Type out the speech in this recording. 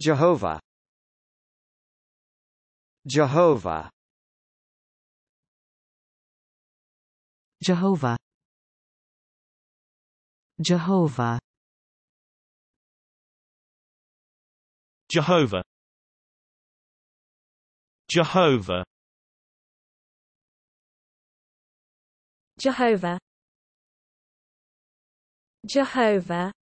Jehovah Jehovah Jehovah Jehovah Jehovah Jehovah Jehovah Jehovah